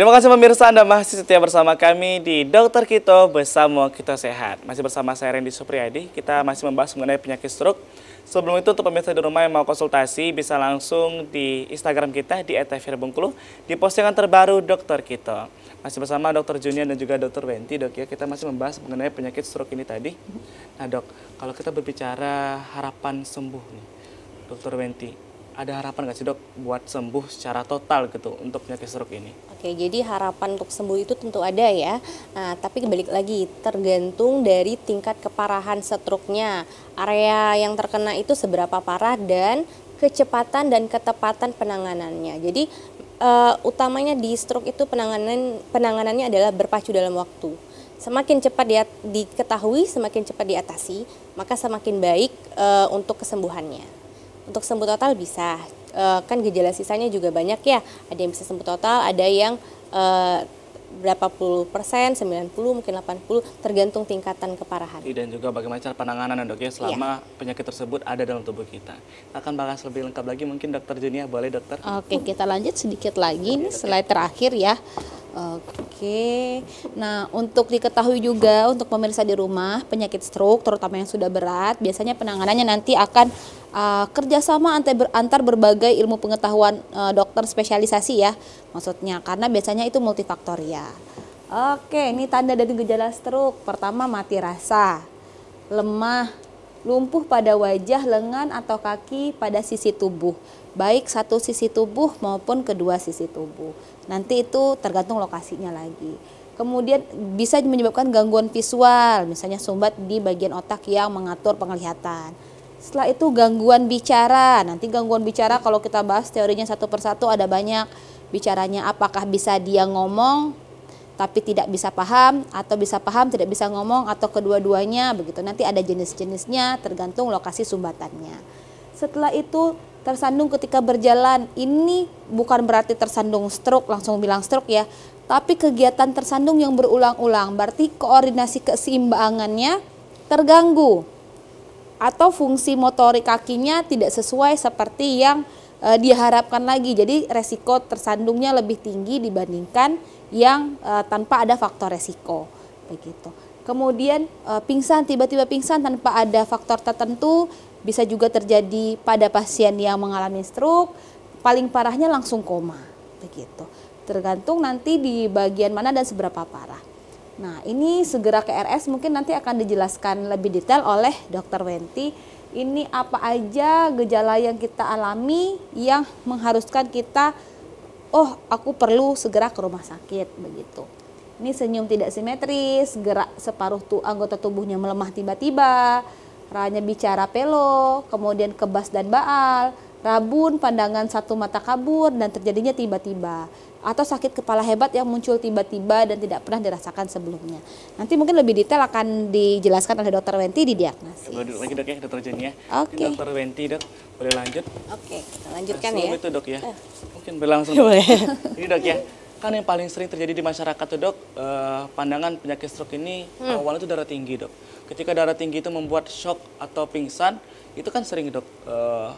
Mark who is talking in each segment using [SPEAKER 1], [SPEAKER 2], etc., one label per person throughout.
[SPEAKER 1] Terima kasih pemirsa Anda masih setia bersama kami di Dokter Kito bersama kita sehat. Masih bersama saya Randy Supriyadi, kita masih membahas mengenai penyakit stroke. Sebelum itu untuk pemirsa di rumah yang mau konsultasi bisa langsung di Instagram kita di @firabengkulu di postingan terbaru Dokter Kito. Masih bersama Dokter Junior dan juga Dokter Wenti dok ya kita masih membahas mengenai penyakit stroke ini tadi. Nah dok, kalau kita berbicara harapan sembuh nih, Dokter Wenti, ada harapan nggak sih dok buat sembuh secara total gitu untuk penyakit stroke ini?
[SPEAKER 2] Oke, jadi harapan untuk sembuh itu tentu ada ya. Nah, tapi balik lagi tergantung dari tingkat keparahan stroke-nya. Area yang terkena itu seberapa parah dan kecepatan dan ketepatan penanganannya. Jadi uh, utamanya di stroke itu penanganan penanganannya adalah berpacu dalam waktu. Semakin cepat dia diketahui, semakin cepat diatasi, maka semakin baik uh, untuk kesembuhannya. Untuk sembuh total bisa, Eh, kan gejala sisanya juga banyak ya. Ada yang bisa sembuh total, ada yang eh, berapa puluh persen, 90 mungkin 80 tergantung tingkatan
[SPEAKER 1] keparahan. Iya, dan juga bagaimana cara penanganan ya, dok ya iya. selama ya. penyakit tersebut ada dalam tubuh kita. akan bahas lebih lengkap lagi mungkin dokter Jenia boleh dokter. Oke,
[SPEAKER 3] kita lanjut sedikit lagi ini slide terakhir ya. Oke. Nah, untuk diketahui juga untuk pemirsa di rumah penyakit stroke terutama yang sudah berat, biasanya penanganannya nanti akan uh, kerjasama antar, antar berbagai ilmu pengetahuan uh, dokter spesialisasi ya, maksudnya karena biasanya itu multifaktorial. Oke, ini tanda dari gejala stroke. Pertama mati rasa, lemah, lumpuh pada wajah, lengan, atau kaki pada sisi tubuh, baik satu sisi tubuh maupun kedua sisi tubuh. Nanti itu tergantung lokasinya lagi. Kemudian bisa menyebabkan gangguan visual, misalnya sumbat di bagian otak yang mengatur penglihatan. Setelah itu gangguan bicara. Nanti gangguan bicara kalau kita bahas teorinya satu persatu ada banyak bicaranya apakah bisa dia ngomong tapi tidak bisa paham atau bisa paham tidak bisa ngomong atau kedua-duanya begitu nanti ada jenis-jenisnya tergantung lokasi sumbatannya setelah itu tersandung ketika berjalan ini bukan berarti tersandung stroke langsung bilang stroke ya tapi kegiatan tersandung yang berulang-ulang berarti koordinasi keseimbangannya terganggu atau fungsi motorik kakinya tidak sesuai seperti yang uh, diharapkan lagi. Jadi resiko tersandungnya lebih tinggi dibandingkan yang uh, tanpa ada faktor resiko begitu. Kemudian uh, pingsan tiba-tiba pingsan tanpa ada faktor tertentu bisa juga terjadi pada pasien yang mengalami stroke, paling parahnya langsung koma begitu. Tergantung nanti di bagian mana dan seberapa parah. Nah, ini segera ke RS mungkin nanti akan dijelaskan lebih detail oleh Dr. Wenti ini apa aja gejala yang kita alami yang mengharuskan kita oh aku perlu segera ke rumah sakit begitu. Ini senyum tidak simetris, gerak separuh tuh anggota tubuhnya melemah tiba-tiba, ranya bicara pelo, kemudian kebas dan baal, rabun, pandangan satu mata kabur dan terjadinya tiba-tiba atau sakit kepala hebat yang muncul tiba-tiba dan tidak pernah dirasakan sebelumnya. Nanti mungkin lebih detail akan
[SPEAKER 1] dijelaskan
[SPEAKER 3] oleh Dokter Wenti di diagnosis.
[SPEAKER 1] Coba duduk lagi dok ya, Dokter Jenny ya. Oke. Okay. Dokter Wenti dok, boleh lanjut? Oke, okay, kita lanjutkan langsung ya. itu dok ya. Eh. Mungkin berlangsung. Iya, boleh. Ini dok ya. Kan yang paling sering terjadi di masyarakat tuh dok, eh, pandangan penyakit stroke ini hmm. awalnya itu darah tinggi dok. Ketika darah tinggi itu membuat shock atau pingsan, itu kan sering dok eh,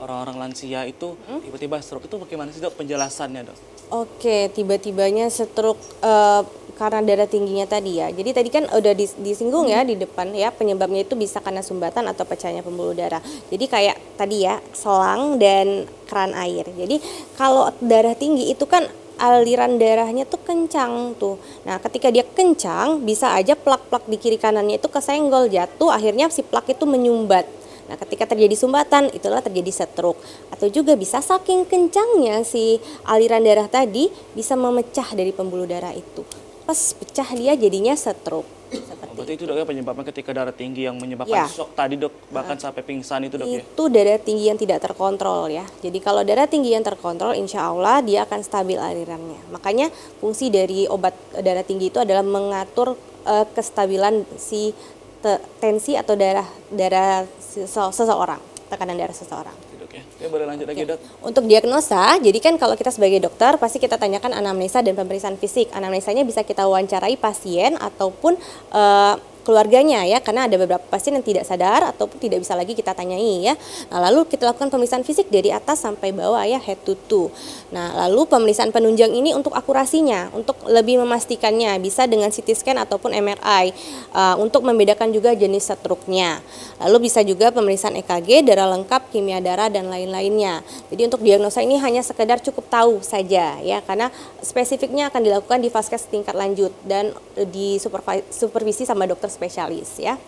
[SPEAKER 1] orang-orang lansia itu hmm? tiba-tiba stroke itu bagaimana sih dok penjelasannya dok?
[SPEAKER 2] Oke, tiba-tibanya stroke uh, karena darah tingginya tadi ya. Jadi tadi kan udah disinggung ya di depan ya penyebabnya itu bisa karena sumbatan atau pecahnya pembuluh darah. Jadi kayak tadi ya selang dan keran air. Jadi kalau darah tinggi itu kan aliran darahnya tuh kencang tuh. Nah, ketika dia kencang, bisa aja plak-plak di kiri kanannya itu kesenggol jatuh, akhirnya si plak itu menyumbat Nah, ketika terjadi sumbatan, itulah terjadi setruk. Atau juga bisa saking kencangnya si aliran darah tadi bisa memecah dari pembuluh darah itu. Pas pecah dia jadinya setruk. Oh,
[SPEAKER 1] Seperti Berarti itu dok ya penyebabnya ketika darah tinggi yang menyebabkan ya. shock tadi dok bahkan nah, sampai pingsan itu dok itu ya? Itu
[SPEAKER 2] darah tinggi yang tidak terkontrol ya. Jadi kalau darah tinggi yang terkontrol insya Allah dia akan stabil alirannya. Makanya fungsi dari obat darah tinggi itu adalah mengatur uh, kestabilan si te tensi atau darah darah seseorang tekanan darah seseorang.
[SPEAKER 1] Oke, boleh lanjut lagi dok.
[SPEAKER 2] Untuk diagnosa, jadi kan kalau kita sebagai dokter pasti kita tanyakan anamnesa dan pemeriksaan fisik. Anamnesanya bisa kita wawancarai pasien ataupun uh, keluarganya ya karena ada beberapa pasien yang tidak sadar ataupun tidak bisa lagi kita tanyai ya. Nah, lalu kita lakukan pemeriksaan fisik dari atas sampai bawah ya head to toe. Nah, lalu pemeriksaan penunjang ini untuk akurasinya, untuk lebih memastikannya bisa dengan CT scan ataupun MRI uh, eh, untuk membedakan juga jenis stroke Lalu bisa juga pemeriksaan EKG, darah lengkap, kimia darah dan lain-lainnya. Jadi untuk diagnosa ini hanya sekedar cukup tahu saja ya karena spesifiknya akan dilakukan di vaskes tingkat lanjut dan eh, di supervisi sama dokter spesialis ya.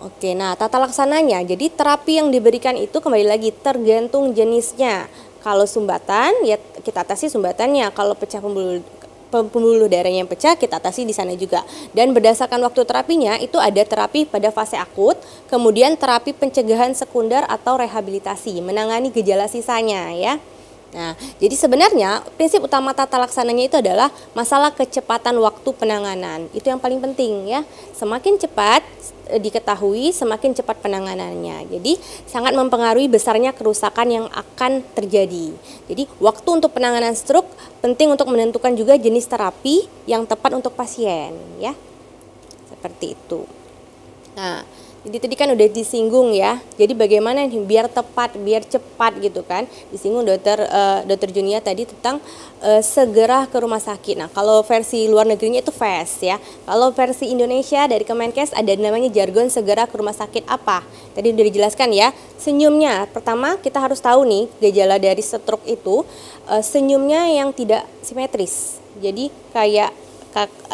[SPEAKER 2] Oke, nah tata laksananya, jadi terapi yang diberikan itu kembali lagi tergantung jenisnya. Kalau sumbatan, ya kita atasi sumbatannya. Kalau pecah pembuluh pembuluh darahnya yang pecah kita atasi di sana juga. Dan berdasarkan waktu terapinya itu ada terapi pada fase akut, kemudian terapi pencegahan sekunder atau rehabilitasi, menangani gejala sisanya ya. Nah, jadi sebenarnya prinsip utama tata laksananya itu adalah masalah kecepatan waktu penanganan. Itu yang paling penting ya. Semakin cepat eh, diketahui, semakin cepat penanganannya. Jadi, sangat mempengaruhi besarnya kerusakan yang akan terjadi. Jadi, waktu untuk penanganan stroke penting untuk menentukan juga jenis terapi yang tepat untuk pasien ya. Seperti itu. Nah, jadi tadi kan udah disinggung ya. Jadi bagaimana nih biar tepat, biar cepat gitu kan. Disinggung dokter uh, dokter Junia tadi tentang uh, segera ke rumah sakit. Nah, kalau versi luar negerinya itu fast ya. Kalau versi Indonesia dari Kemenkes ada namanya jargon segera ke rumah sakit apa. Tadi udah dijelaskan ya. Senyumnya pertama kita harus tahu nih gejala dari stroke itu uh, senyumnya yang tidak simetris. Jadi kayak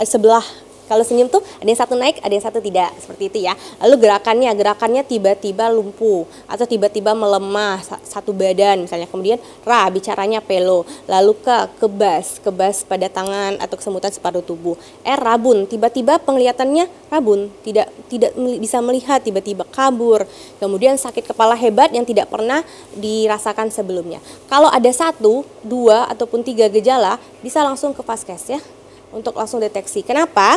[SPEAKER 2] sebelah kalau senyum tuh ada yang satu naik, ada yang satu tidak, seperti itu ya. Lalu gerakannya, gerakannya tiba-tiba lumpuh atau tiba-tiba melemah satu badan misalnya. Kemudian ra bicaranya pelo, lalu ke kebas, kebas pada tangan atau kesemutan separuh tubuh. R eh, rabun, tiba-tiba penglihatannya rabun, tidak tidak bisa melihat, tiba-tiba kabur. Kemudian sakit kepala hebat yang tidak pernah dirasakan sebelumnya. Kalau ada satu, dua ataupun tiga gejala bisa langsung ke paskes ya untuk langsung deteksi. Kenapa?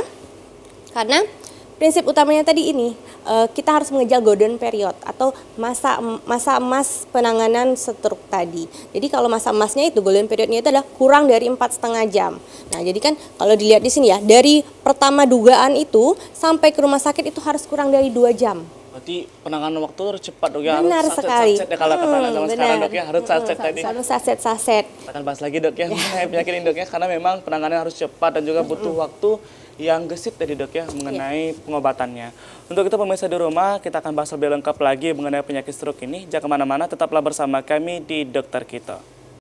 [SPEAKER 2] Karena prinsip utamanya tadi ini eh, kita harus mengejar golden period atau masa masa emas penanganan stroke tadi. Jadi kalau masa emasnya itu golden periodnya itu adalah kurang dari empat setengah jam. Nah jadi kan kalau dilihat di sini ya dari pertama dugaan itu sampai ke rumah sakit itu harus kurang dari dua jam.
[SPEAKER 1] Berarti penanganan waktu harus cepat dok ya. Hmm, ya. Benar harus saset, sekali. Saset, ya kalau hmm, kata zaman sekarang dok ya harus saset tadi. Harus
[SPEAKER 2] saset saset. Kita
[SPEAKER 1] akan bahas lagi dok ya mengenai penyakit ini dok ya karena memang penanganan harus cepat dan juga butuh waktu yang gesit tadi dok ya mengenai yeah. pengobatannya. Untuk kita pemirsa di rumah kita akan bahas lebih lengkap lagi mengenai penyakit stroke ini. Jangan kemana-mana tetaplah bersama kami di Dokter Kita.